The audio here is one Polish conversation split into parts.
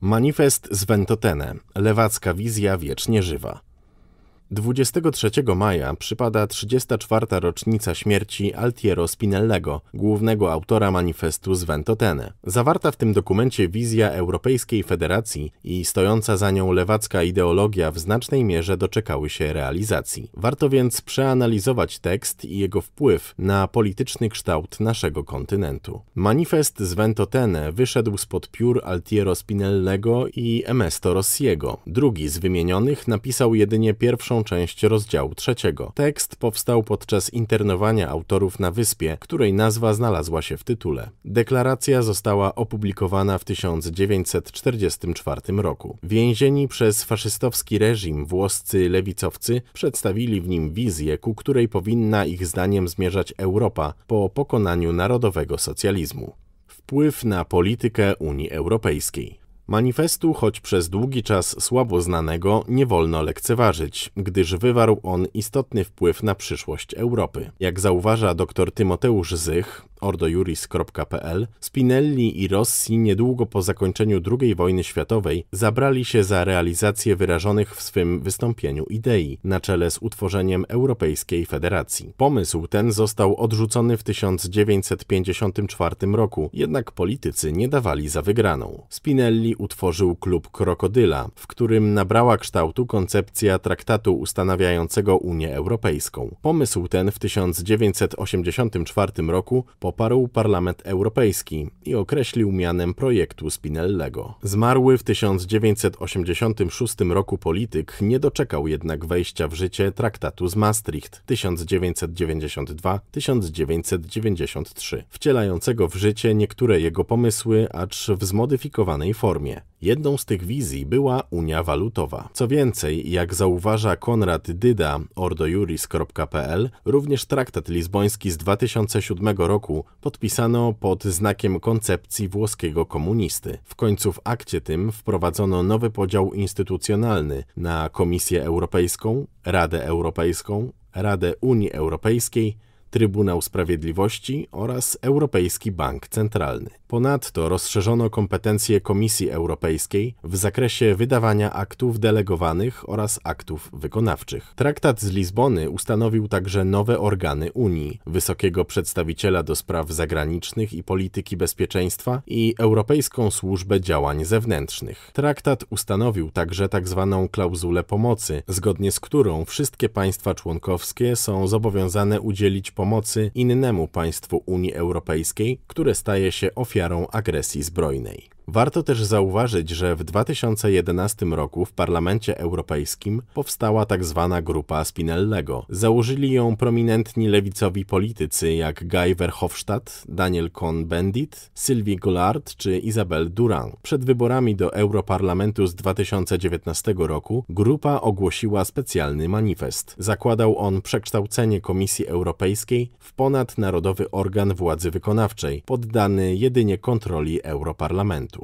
Manifest z Ventotene. Lewacka wizja wiecznie żywa. 23 maja przypada 34. rocznica śmierci Altiero Spinellego, głównego autora manifestu z Ventotene. Zawarta w tym dokumencie wizja Europejskiej Federacji i stojąca za nią lewacka ideologia w znacznej mierze doczekały się realizacji. Warto więc przeanalizować tekst i jego wpływ na polityczny kształt naszego kontynentu. Manifest z Ventotene wyszedł spod piór Altiero Spinellego i Emesto Rossiego. Drugi z wymienionych napisał jedynie pierwszą część rozdziału trzeciego. Tekst powstał podczas internowania autorów na wyspie, której nazwa znalazła się w tytule. Deklaracja została opublikowana w 1944 roku. Więzieni przez faszystowski reżim włoscy lewicowcy przedstawili w nim wizję, ku której powinna ich zdaniem zmierzać Europa po pokonaniu narodowego socjalizmu. Wpływ na politykę Unii Europejskiej. Manifestu, choć przez długi czas słabo znanego, nie wolno lekceważyć, gdyż wywarł on istotny wpływ na przyszłość Europy. Jak zauważa dr Tymoteusz Zych, ordojuris.pl, Spinelli i Rossi niedługo po zakończeniu II wojny światowej zabrali się za realizację wyrażonych w swym wystąpieniu idei, na czele z utworzeniem Europejskiej Federacji. Pomysł ten został odrzucony w 1954 roku, jednak politycy nie dawali za wygraną. Spinelli utworzył klub Krokodyla, w którym nabrała kształtu koncepcja traktatu ustanawiającego Unię Europejską. Pomysł ten w 1984 roku po poparł Parlament Europejski i określił mianem projektu Spinellego. Zmarły w 1986 roku polityk nie doczekał jednak wejścia w życie traktatu z Maastricht 1992-1993, wcielającego w życie niektóre jego pomysły, acz w zmodyfikowanej formie. Jedną z tych wizji była Unia Walutowa. Co więcej, jak zauważa Konrad Dyda, ordojuris.pl, również traktat lizboński z 2007 roku podpisano pod znakiem koncepcji włoskiego komunisty. W końcu w akcie tym wprowadzono nowy podział instytucjonalny na Komisję Europejską, Radę Europejską, Radę Unii Europejskiej Trybunał Sprawiedliwości oraz Europejski Bank Centralny. Ponadto rozszerzono kompetencje Komisji Europejskiej w zakresie wydawania aktów delegowanych oraz aktów wykonawczych. Traktat z Lizbony ustanowił także nowe organy Unii, wysokiego przedstawiciela do spraw zagranicznych i polityki bezpieczeństwa i Europejską Służbę Działań Zewnętrznych. Traktat ustanowił także tzw. Tak klauzulę pomocy, zgodnie z którą wszystkie państwa członkowskie są zobowiązane udzielić pomocy innemu państwu Unii Europejskiej, które staje się ofiarą agresji zbrojnej. Warto też zauważyć, że w 2011 roku w Parlamencie Europejskim powstała tak zwana grupa Spinellego. Założyli ją prominentni lewicowi politycy jak Guy Verhofstadt, Daniel Cohn-Bendit, Sylvie Goulart czy Isabel Durand. Przed wyborami do Europarlamentu z 2019 roku grupa ogłosiła specjalny manifest. Zakładał on przekształcenie Komisji Europejskiej w ponadnarodowy organ władzy wykonawczej, poddany jedynie kontroli Europarlamentu.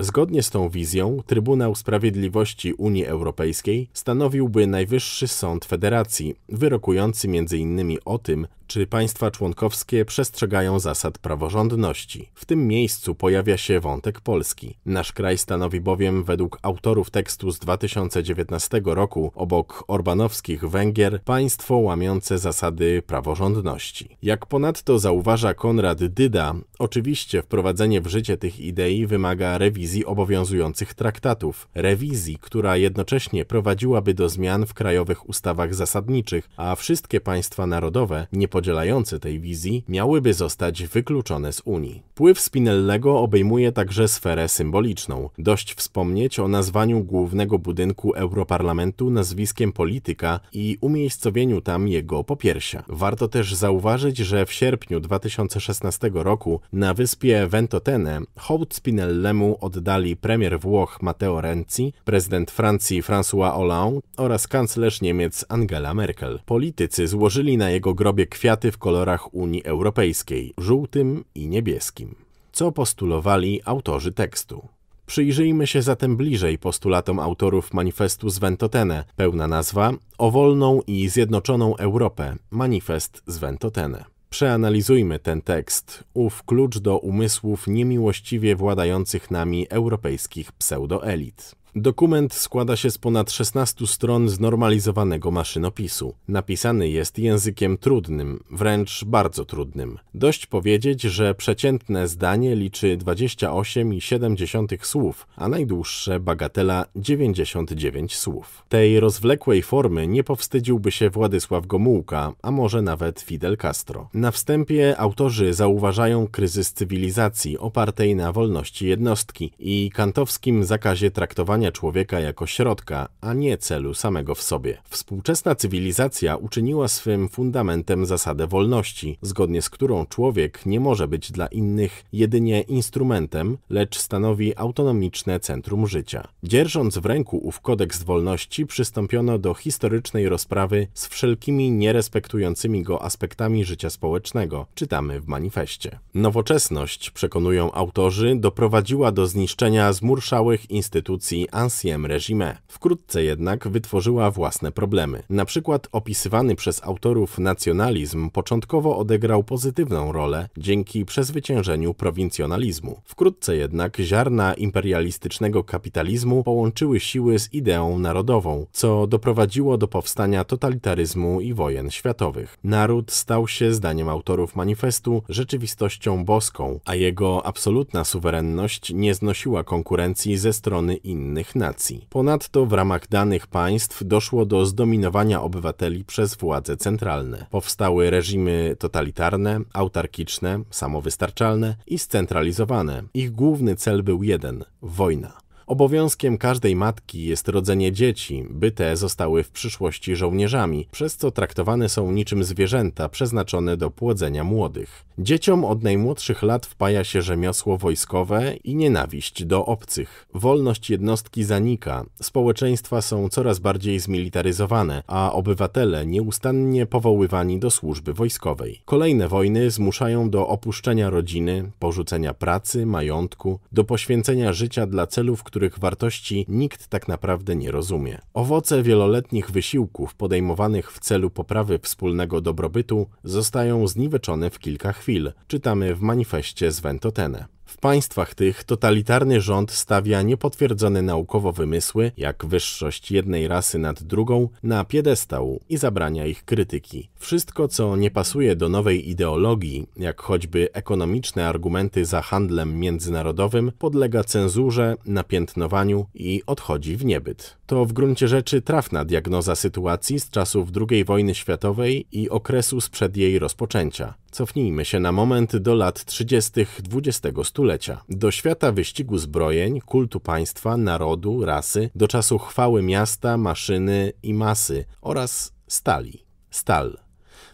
Zgodnie z tą wizją Trybunał Sprawiedliwości Unii Europejskiej stanowiłby najwyższy sąd federacji, wyrokujący m.in. o tym, czy państwa członkowskie przestrzegają zasad praworządności. W tym miejscu pojawia się wątek Polski. Nasz kraj stanowi bowiem według autorów tekstu z 2019 roku obok orbanowskich Węgier państwo łamiące zasady praworządności. Jak ponadto zauważa Konrad Dyda, oczywiście wprowadzenie w życie tych idei wymaga rewizji rewizji obowiązujących traktatów, rewizji, która jednocześnie prowadziłaby do zmian w krajowych ustawach zasadniczych, a wszystkie państwa narodowe, nie podzielające tej wizji, miałyby zostać wykluczone z Unii. Pływ Spinellego obejmuje także sferę symboliczną. Dość wspomnieć o nazwaniu głównego budynku Europarlamentu nazwiskiem polityka i umiejscowieniu tam jego popiersia. Warto też zauważyć, że w sierpniu 2016 roku na wyspie Ventotene hołd Spinellemu oddali premier Włoch Matteo Renzi, prezydent Francji François Hollande oraz kanclerz Niemiec Angela Merkel. Politycy złożyli na jego grobie kwiaty w kolorach Unii Europejskiej, żółtym i niebieskim, co postulowali autorzy tekstu. Przyjrzyjmy się zatem bliżej postulatom autorów manifestu z Ventotene, pełna nazwa O wolną i zjednoczoną Europę, manifest z Ventotene. Przeanalizujmy ten tekst, ów klucz do umysłów niemiłościwie władających nami europejskich pseudoelit. Dokument składa się z ponad 16 stron znormalizowanego maszynopisu. Napisany jest językiem trudnym, wręcz bardzo trudnym. Dość powiedzieć, że przeciętne zdanie liczy 28,7 słów, a najdłuższe bagatela 99 słów. Tej rozwlekłej formy nie powstydziłby się Władysław Gomułka, a może nawet Fidel Castro. Na wstępie autorzy zauważają kryzys cywilizacji opartej na wolności jednostki i kantowskim zakazie traktowania traktowania człowieka jako środka, a nie celu samego w sobie. Współczesna cywilizacja uczyniła swym fundamentem zasadę wolności, zgodnie z którą człowiek nie może być dla innych jedynie instrumentem, lecz stanowi autonomiczne centrum życia. Dzierżąc w ręku ów kodeks wolności, przystąpiono do historycznej rozprawy z wszelkimi nierespektującymi go aspektami życia społecznego, czytamy w manifestie. Nowoczesność, przekonują autorzy, doprowadziła do zniszczenia zmurszałych instytucji Ancien Regime. Wkrótce jednak wytworzyła własne problemy. Na przykład opisywany przez autorów nacjonalizm początkowo odegrał pozytywną rolę dzięki przezwyciężeniu prowincjonalizmu. Wkrótce jednak ziarna imperialistycznego kapitalizmu połączyły siły z ideą narodową, co doprowadziło do powstania totalitaryzmu i wojen światowych. Naród stał się, zdaniem autorów manifestu, rzeczywistością boską, a jego absolutna suwerenność nie znosiła konkurencji ze strony innych nacji. Ponadto w ramach danych państw doszło do zdominowania obywateli przez władze centralne. Powstały reżimy totalitarne, autarkiczne, samowystarczalne i scentralizowane. Ich główny cel był jeden – wojna. Obowiązkiem każdej matki jest rodzenie dzieci, by te zostały w przyszłości żołnierzami, przez co traktowane są niczym zwierzęta przeznaczone do płodzenia młodych. Dzieciom od najmłodszych lat wpaja się rzemiosło wojskowe i nienawiść do obcych. Wolność jednostki zanika, społeczeństwa są coraz bardziej zmilitaryzowane, a obywatele nieustannie powoływani do służby wojskowej. Kolejne wojny zmuszają do opuszczenia rodziny, porzucenia pracy, majątku, do poświęcenia życia dla celów, które których wartości nikt tak naprawdę nie rozumie. Owoce wieloletnich wysiłków podejmowanych w celu poprawy wspólnego dobrobytu zostają zniweczone w kilka chwil, czytamy w manifestie z Ventotene. W państwach tych totalitarny rząd stawia niepotwierdzone naukowo wymysły, jak wyższość jednej rasy nad drugą, na piedestał i zabrania ich krytyki. Wszystko, co nie pasuje do nowej ideologii, jak choćby ekonomiczne argumenty za handlem międzynarodowym, podlega cenzurze, napiętnowaniu i odchodzi w niebyt. To w gruncie rzeczy trafna diagnoza sytuacji z czasów II wojny światowej i okresu sprzed jej rozpoczęcia. Cofnijmy się na moment do lat 30. XX stulecia stulecia. Do świata wyścigu zbrojeń, kultu państwa, narodu, rasy, do czasu chwały miasta, maszyny i masy oraz stali. Stal.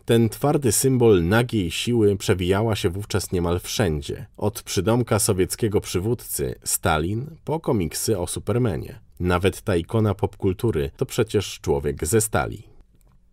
Ten twardy symbol nagiej siły przewijała się wówczas niemal wszędzie. Od przydomka sowieckiego przywódcy Stalin po komiksy o Supermanie. Nawet ta ikona popkultury to przecież człowiek ze stali.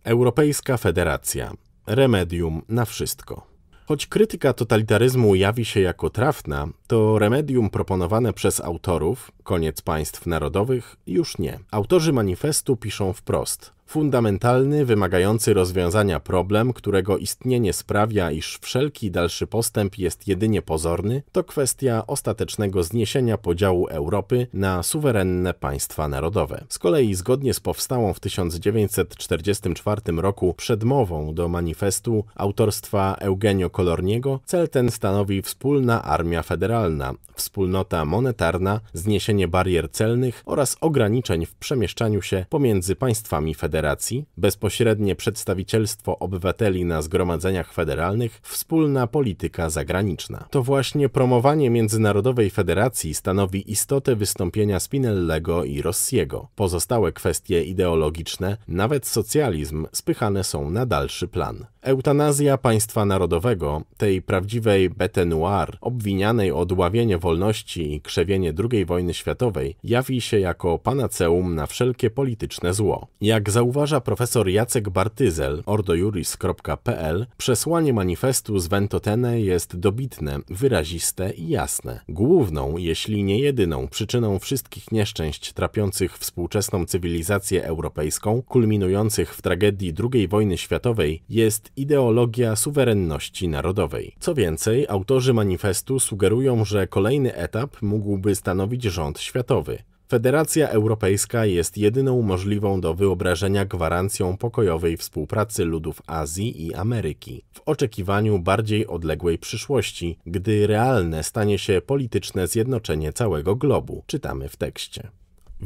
Europejska Federacja. Remedium na wszystko. Choć krytyka totalitaryzmu jawi się jako trafna, to remedium proponowane przez autorów, koniec państw narodowych, już nie. Autorzy manifestu piszą wprost. Fundamentalny, wymagający rozwiązania problem, którego istnienie sprawia, iż wszelki dalszy postęp jest jedynie pozorny, to kwestia ostatecznego zniesienia podziału Europy na suwerenne państwa narodowe. Z kolei zgodnie z powstałą w 1944 roku przedmową do manifestu autorstwa Eugenio Kolorniego, cel ten stanowi wspólna armia federalna globalna, wspólnota monetarna, zniesienie barier celnych oraz ograniczeń w przemieszczaniu się pomiędzy państwami federacji, bezpośrednie przedstawicielstwo obywateli na zgromadzeniach federalnych, wspólna polityka zagraniczna. To właśnie promowanie międzynarodowej federacji stanowi istotę wystąpienia Spinellego i Rossiego. Pozostałe kwestie ideologiczne, nawet socjalizm, spychane są na dalszy plan. Eutanazja państwa narodowego, tej prawdziwej bete noir, obwinianej o dławienie wolności i krzewienie II wojny światowej, jawi się jako panaceum na wszelkie polityczne zło. Jak zauważa profesor Jacek Bartyzel, ordojuris.pl, przesłanie manifestu z Ventotene jest dobitne, wyraziste i jasne. Główną, jeśli nie jedyną przyczyną wszystkich nieszczęść trapiących współczesną cywilizację europejską, kulminujących w tragedii II wojny światowej, jest ideologia suwerenności narodowej. Co więcej, autorzy manifestu sugerują, że kolejny etap mógłby stanowić rząd światowy. Federacja Europejska jest jedyną możliwą do wyobrażenia gwarancją pokojowej współpracy ludów Azji i Ameryki, w oczekiwaniu bardziej odległej przyszłości, gdy realne stanie się polityczne zjednoczenie całego globu, czytamy w tekście.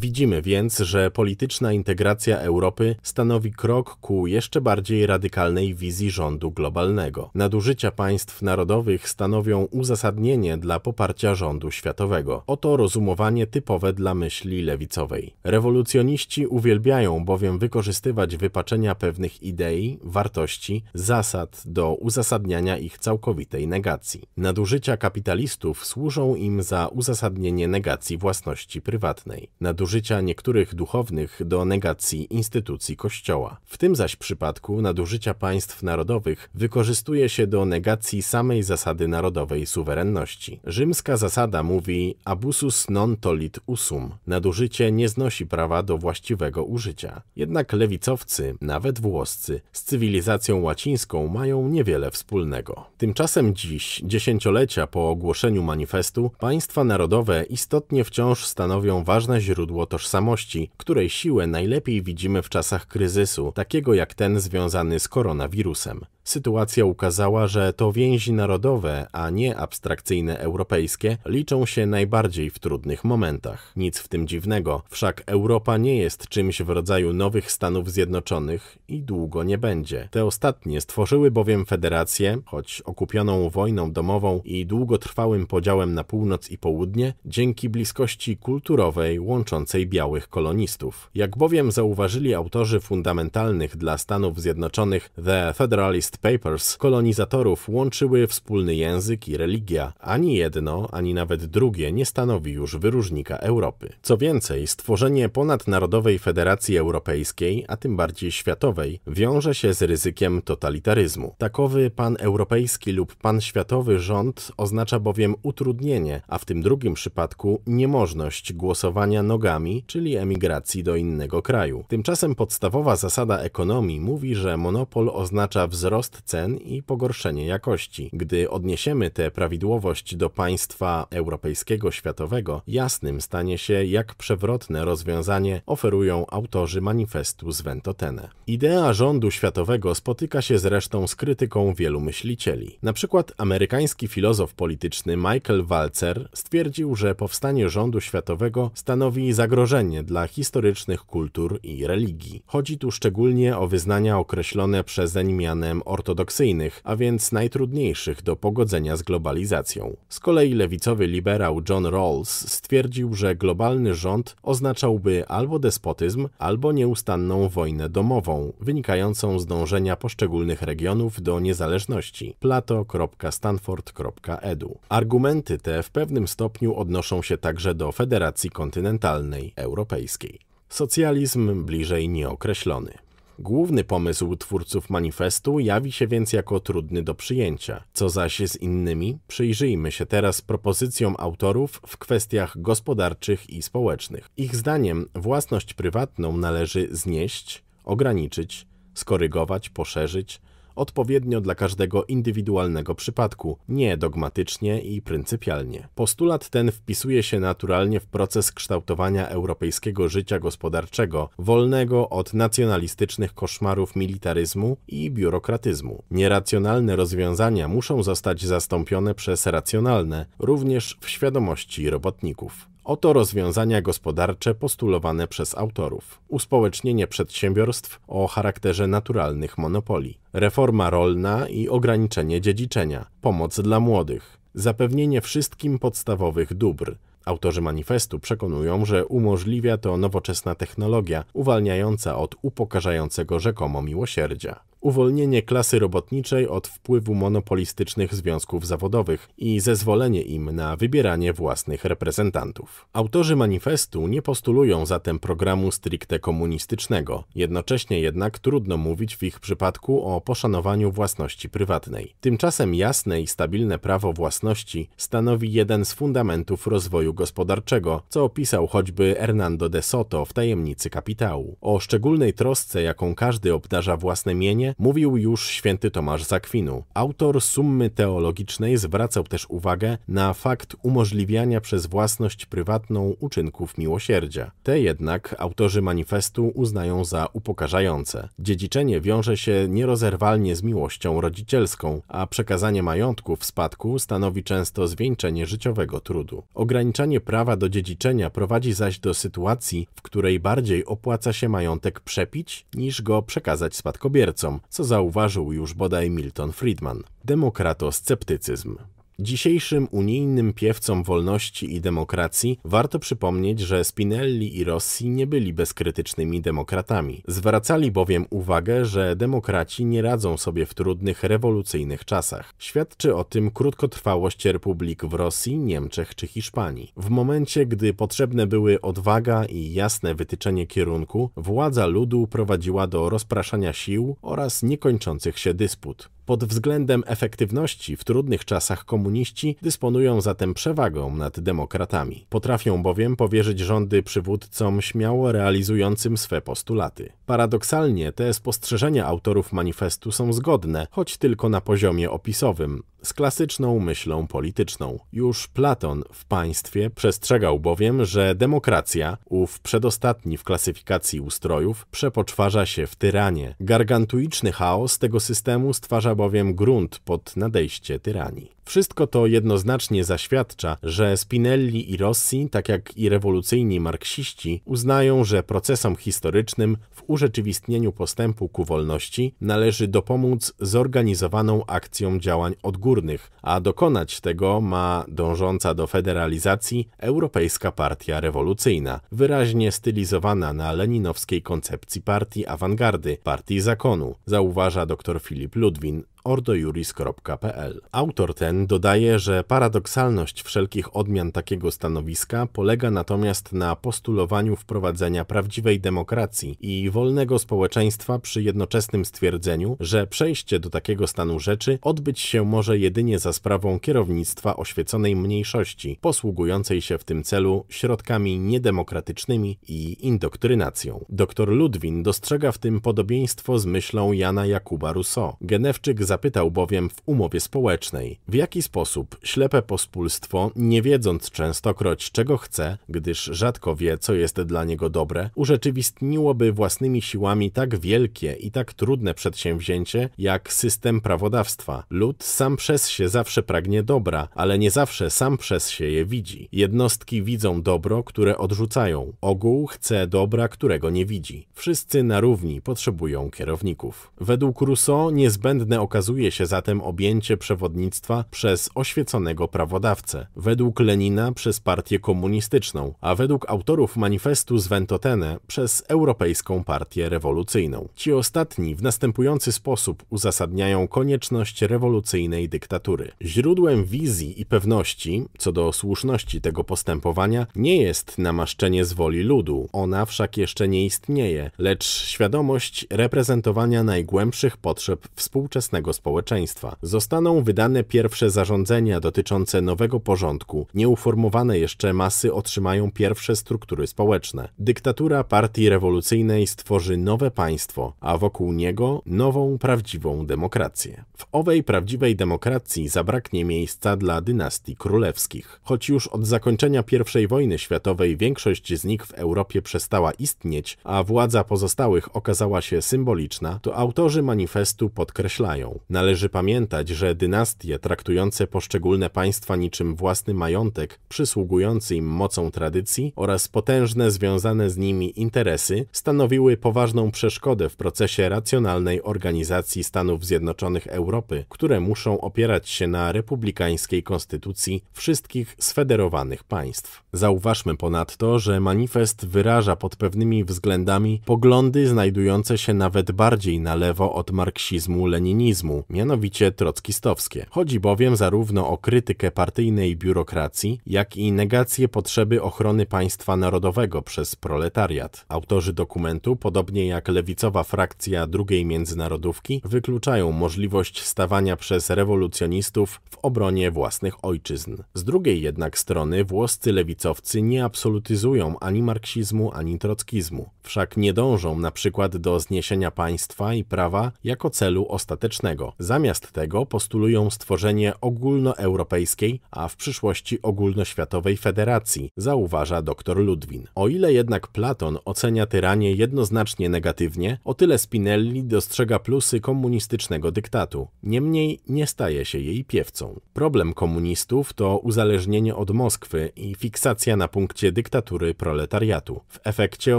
Widzimy więc, że polityczna integracja Europy stanowi krok ku jeszcze bardziej radykalnej wizji rządu globalnego. Nadużycia państw narodowych stanowią uzasadnienie dla poparcia rządu światowego. Oto rozumowanie typowe dla myśli lewicowej. Rewolucjoniści uwielbiają bowiem wykorzystywać wypaczenia pewnych idei, wartości, zasad do uzasadniania ich całkowitej negacji. Nadużycia kapitalistów służą im za uzasadnienie negacji własności prywatnej. Nadużycia nadużycia niektórych duchownych do negacji instytucji Kościoła. W tym zaś przypadku nadużycia państw narodowych wykorzystuje się do negacji samej zasady narodowej suwerenności. Rzymska zasada mówi abusus non tolit usum. Nadużycie nie znosi prawa do właściwego użycia. Jednak lewicowcy, nawet włoscy, z cywilizacją łacińską mają niewiele wspólnego. Tymczasem dziś, dziesięciolecia po ogłoszeniu manifestu, państwa narodowe istotnie wciąż stanowią ważne źródło źródło tożsamości, której siłę najlepiej widzimy w czasach kryzysu, takiego jak ten związany z koronawirusem. Sytuacja ukazała, że to więzi narodowe, a nie abstrakcyjne europejskie, liczą się najbardziej w trudnych momentach. Nic w tym dziwnego, wszak Europa nie jest czymś w rodzaju nowych Stanów Zjednoczonych i długo nie będzie. Te ostatnie stworzyły bowiem federację, choć okupioną wojną domową i długotrwałym podziałem na północ i południe, dzięki bliskości kulturowej łączącej białych kolonistów. Jak bowiem zauważyli autorzy fundamentalnych dla Stanów Zjednoczonych The Federalist Papers kolonizatorów łączyły wspólny język i religia. Ani jedno, ani nawet drugie nie stanowi już wyróżnika Europy. Co więcej, stworzenie ponadnarodowej Federacji Europejskiej, a tym bardziej światowej, wiąże się z ryzykiem totalitaryzmu. Takowy paneuropejski lub panświatowy rząd oznacza bowiem utrudnienie, a w tym drugim przypadku niemożność głosowania nogami, czyli emigracji do innego kraju. Tymczasem podstawowa zasada ekonomii mówi, że monopol oznacza wzrost wzrost cen i pogorszenie jakości. Gdy odniesiemy tę prawidłowość do państwa europejskiego, światowego, jasnym stanie się, jak przewrotne rozwiązanie oferują autorzy manifestu z Ventotene. Idea rządu światowego spotyka się zresztą z krytyką wielu myślicieli. Na przykład amerykański filozof polityczny Michael Walzer stwierdził, że powstanie rządu światowego stanowi zagrożenie dla historycznych kultur i religii. Chodzi tu szczególnie o wyznania określone przez Enimianem ortodoksyjnych, a więc najtrudniejszych do pogodzenia z globalizacją. Z kolei lewicowy liberał John Rawls stwierdził, że globalny rząd oznaczałby albo despotyzm, albo nieustanną wojnę domową, wynikającą z dążenia poszczególnych regionów do niezależności. plato.stanford.edu Argumenty te w pewnym stopniu odnoszą się także do Federacji Kontynentalnej Europejskiej. Socjalizm bliżej nieokreślony. Główny pomysł twórców manifestu jawi się więc jako trudny do przyjęcia. Co zaś z innymi? Przyjrzyjmy się teraz propozycjom autorów w kwestiach gospodarczych i społecznych. Ich zdaniem własność prywatną należy znieść, ograniczyć, skorygować, poszerzyć, odpowiednio dla każdego indywidualnego przypadku, nie dogmatycznie i pryncypialnie. Postulat ten wpisuje się naturalnie w proces kształtowania europejskiego życia gospodarczego, wolnego od nacjonalistycznych koszmarów militaryzmu i biurokratyzmu. Nieracjonalne rozwiązania muszą zostać zastąpione przez racjonalne, również w świadomości robotników. Oto rozwiązania gospodarcze postulowane przez autorów. Uspołecznienie przedsiębiorstw o charakterze naturalnych monopoli. Reforma rolna i ograniczenie dziedziczenia. Pomoc dla młodych. Zapewnienie wszystkim podstawowych dóbr. Autorzy manifestu przekonują, że umożliwia to nowoczesna technologia uwalniająca od upokarzającego rzekomo miłosierdzia uwolnienie klasy robotniczej od wpływu monopolistycznych związków zawodowych i zezwolenie im na wybieranie własnych reprezentantów. Autorzy manifestu nie postulują zatem programu stricte komunistycznego, jednocześnie jednak trudno mówić w ich przypadku o poszanowaniu własności prywatnej. Tymczasem jasne i stabilne prawo własności stanowi jeden z fundamentów rozwoju gospodarczego, co opisał choćby Hernando de Soto w Tajemnicy Kapitału. O szczególnej trosce, jaką każdy obdarza własne mienie, mówił już święty Tomasz Zakwinu. Autor Summy Teologicznej zwracał też uwagę na fakt umożliwiania przez własność prywatną uczynków miłosierdzia. Te jednak autorzy manifestu uznają za upokarzające. Dziedziczenie wiąże się nierozerwalnie z miłością rodzicielską, a przekazanie majątku w spadku stanowi często zwieńczenie życiowego trudu. Ograniczanie prawa do dziedziczenia prowadzi zaś do sytuacji, w której bardziej opłaca się majątek przepić niż go przekazać spadkobiercom co zauważył już bodaj Milton Friedman. Demokratosceptycyzm. Dzisiejszym unijnym piewcom wolności i demokracji warto przypomnieć, że Spinelli i Rossi nie byli bezkrytycznymi demokratami. Zwracali bowiem uwagę, że demokraci nie radzą sobie w trudnych, rewolucyjnych czasach. Świadczy o tym krótkotrwałość republik w Rosji, Niemczech czy Hiszpanii. W momencie, gdy potrzebne były odwaga i jasne wytyczenie kierunku, władza ludu prowadziła do rozpraszania sił oraz niekończących się dysput. Pod względem efektywności w trudnych czasach komuniści dysponują zatem przewagą nad demokratami. Potrafią bowiem powierzyć rządy przywódcom śmiało realizującym swe postulaty. Paradoksalnie te spostrzeżenia autorów manifestu są zgodne, choć tylko na poziomie opisowym z klasyczną myślą polityczną. Już Platon w państwie przestrzegał bowiem, że demokracja, ów przedostatni w klasyfikacji ustrojów, przepoczwarza się w tyranie. Gargantuiczny chaos tego systemu stwarza bowiem grunt pod nadejście tyranii. Wszystko to jednoznacznie zaświadcza, że Spinelli i Rossi, tak jak i rewolucyjni marksiści, uznają, że procesom historycznym w urzeczywistnieniu postępu ku wolności należy dopomóc zorganizowaną akcją działań odgórnych, a dokonać tego ma dążąca do federalizacji Europejska Partia Rewolucyjna, wyraźnie stylizowana na leninowskiej koncepcji partii awangardy, partii zakonu, zauważa dr Filip Ludwin, ordojuris.pl. Autor ten Dodaje, że paradoksalność wszelkich odmian takiego stanowiska polega natomiast na postulowaniu wprowadzenia prawdziwej demokracji i wolnego społeczeństwa przy jednoczesnym stwierdzeniu, że przejście do takiego stanu rzeczy odbyć się może jedynie za sprawą kierownictwa oświeconej mniejszości, posługującej się w tym celu środkami niedemokratycznymi i indoktrynacją. Dr Ludwin dostrzega w tym podobieństwo z myślą Jana Jakuba Rousseau. Genewczyk zapytał bowiem w umowie społecznej, w jak jaki sposób ślepe pospólstwo, nie wiedząc częstokroć czego chce, gdyż rzadko wie, co jest dla niego dobre, urzeczywistniłoby własnymi siłami tak wielkie i tak trudne przedsięwzięcie, jak system prawodawstwa. Lud sam przez się zawsze pragnie dobra, ale nie zawsze sam przez się je widzi. Jednostki widzą dobro, które odrzucają. Ogół chce dobra, którego nie widzi. Wszyscy na równi potrzebują kierowników. Według Rousseau niezbędne okazuje się zatem objęcie przewodnictwa przez oświeconego prawodawcę, według Lenina przez partię komunistyczną, a według autorów manifestu z Ventotene przez Europejską Partię Rewolucyjną. Ci ostatni w następujący sposób uzasadniają konieczność rewolucyjnej dyktatury. Źródłem wizji i pewności co do słuszności tego postępowania nie jest namaszczenie z woli ludu, ona wszak jeszcze nie istnieje, lecz świadomość reprezentowania najgłębszych potrzeb współczesnego społeczeństwa. Zostaną wydane pierwsze zarządzenia dotyczące nowego porządku, nieuformowane jeszcze masy otrzymają pierwsze struktury społeczne. Dyktatura partii rewolucyjnej stworzy nowe państwo, a wokół niego nową, prawdziwą demokrację. W owej prawdziwej demokracji zabraknie miejsca dla dynastii królewskich. Choć już od zakończenia I wojny światowej większość z nich w Europie przestała istnieć, a władza pozostałych okazała się symboliczna, to autorzy manifestu podkreślają. Należy pamiętać, że dynastie traktują traktujące poszczególne państwa niczym własny majątek, przysługujący im mocą tradycji oraz potężne związane z nimi interesy, stanowiły poważną przeszkodę w procesie racjonalnej organizacji Stanów Zjednoczonych Europy, które muszą opierać się na republikańskiej konstytucji wszystkich sfederowanych państw. Zauważmy ponadto, że manifest wyraża pod pewnymi względami poglądy znajdujące się nawet bardziej na lewo od marksizmu-leninizmu, mianowicie trockistowskie. Chodzi bowiem bowiem zarówno o krytykę partyjnej biurokracji, jak i negację potrzeby ochrony państwa narodowego przez proletariat. Autorzy dokumentu, podobnie jak lewicowa frakcja drugiej międzynarodówki, wykluczają możliwość stawania przez rewolucjonistów w obronie własnych ojczyzn. Z drugiej jednak strony włoscy lewicowcy nie absolutyzują ani marksizmu, ani trockizmu. Wszak nie dążą na przykład do zniesienia państwa i prawa jako celu ostatecznego. Zamiast tego postulują stworzenie stronie ogólnoeuropejskiej, a w przyszłości ogólnoświatowej federacji, zauważa dr Ludwin. O ile jednak Platon ocenia tyranię jednoznacznie negatywnie, o tyle Spinelli dostrzega plusy komunistycznego dyktatu. Niemniej nie staje się jej piewcą. Problem komunistów to uzależnienie od Moskwy i fiksacja na punkcie dyktatury proletariatu. W efekcie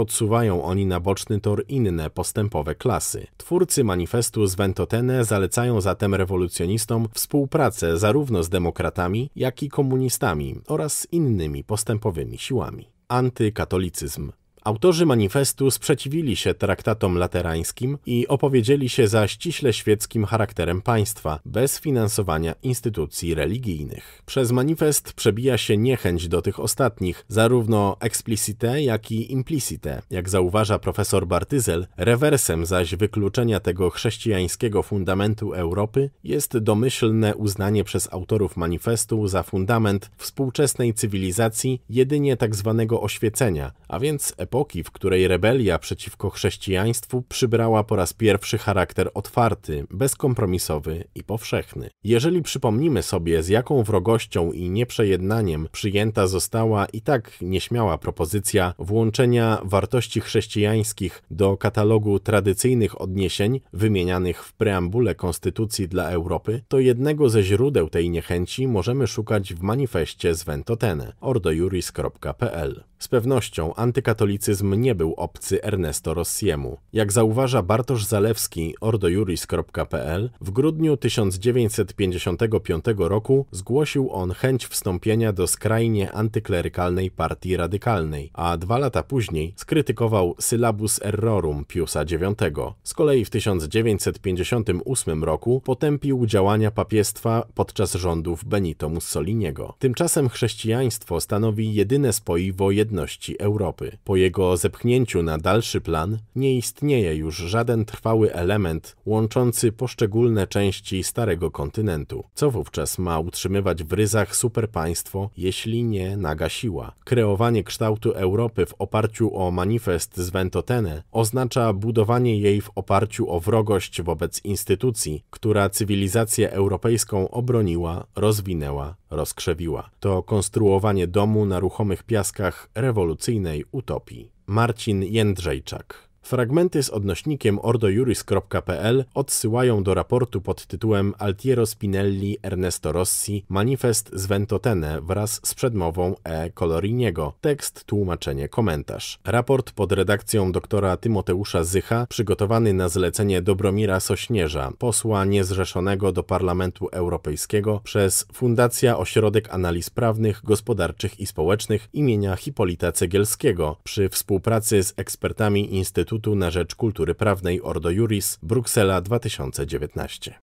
odsuwają oni na boczny tor inne postępowe klasy. Twórcy manifestu z Ventotene zalecają zatem rewolucjonistom współpracę walce zarówno z demokratami, jak i komunistami oraz innymi postępowymi siłami. Antykatolicyzm Autorzy manifestu sprzeciwili się traktatom laterańskim i opowiedzieli się za ściśle świeckim charakterem państwa, bez finansowania instytucji religijnych. Przez manifest przebija się niechęć do tych ostatnich, zarówno explicite, jak i implicite. Jak zauważa profesor Bartyzel, rewersem zaś wykluczenia tego chrześcijańskiego fundamentu Europy jest domyślne uznanie przez autorów manifestu za fundament współczesnej cywilizacji jedynie tzw. Tak oświecenia, a więc epoki, w której rebelia przeciwko chrześcijaństwu przybrała po raz pierwszy charakter otwarty, bezkompromisowy i powszechny. Jeżeli przypomnimy sobie, z jaką wrogością i nieprzejednaniem przyjęta została i tak nieśmiała propozycja włączenia wartości chrześcijańskich do katalogu tradycyjnych odniesień wymienianych w preambule Konstytucji dla Europy, to jednego ze źródeł tej niechęci możemy szukać w manifestie z Ventotene ordojuris.pl. Z pewnością antykatolicy katolicyzm nie był obcy Ernesto Rossiemu. Jak zauważa Bartosz Zalewski, ordojuris.pl, w grudniu 1955 roku zgłosił on chęć wstąpienia do skrajnie antyklerykalnej partii radykalnej, a dwa lata później skrytykował Syllabus Errorum Piusa IX. Z kolei w 1958 roku potępił działania papiestwa podczas rządów Benito Mussoliniego. Tymczasem chrześcijaństwo stanowi jedyne spoiwo jedności Europy. Po jego jego zepchnięciu na dalszy plan nie istnieje już żaden trwały element łączący poszczególne części starego kontynentu. Co wówczas ma utrzymywać w ryzach superpaństwo, jeśli nie naga siła? Kreowanie kształtu Europy w oparciu o manifest z Ventotene oznacza budowanie jej w oparciu o wrogość wobec instytucji, która cywilizację europejską obroniła, rozwinęła rozkrzewiła. To konstruowanie domu na ruchomych piaskach rewolucyjnej utopii. Marcin Jędrzejczak Fragmenty z odnośnikiem ordojuris.pl odsyłają do raportu pod tytułem Altiero Spinelli Ernesto Rossi Manifest z Ventotene wraz z przedmową E. Coloriniego. Tekst, tłumaczenie, komentarz. Raport pod redakcją doktora Tymoteusza Zycha przygotowany na zlecenie Dobromira Sośnierza, posła niezrzeszonego do Parlamentu Europejskiego przez Fundacja Ośrodek Analiz Prawnych, Gospodarczych i Społecznych imienia Hipolita Cegielskiego przy współpracy z ekspertami Instytutu Instytutu na Rzecz Kultury Prawnej Ordo Juris, Bruksela 2019.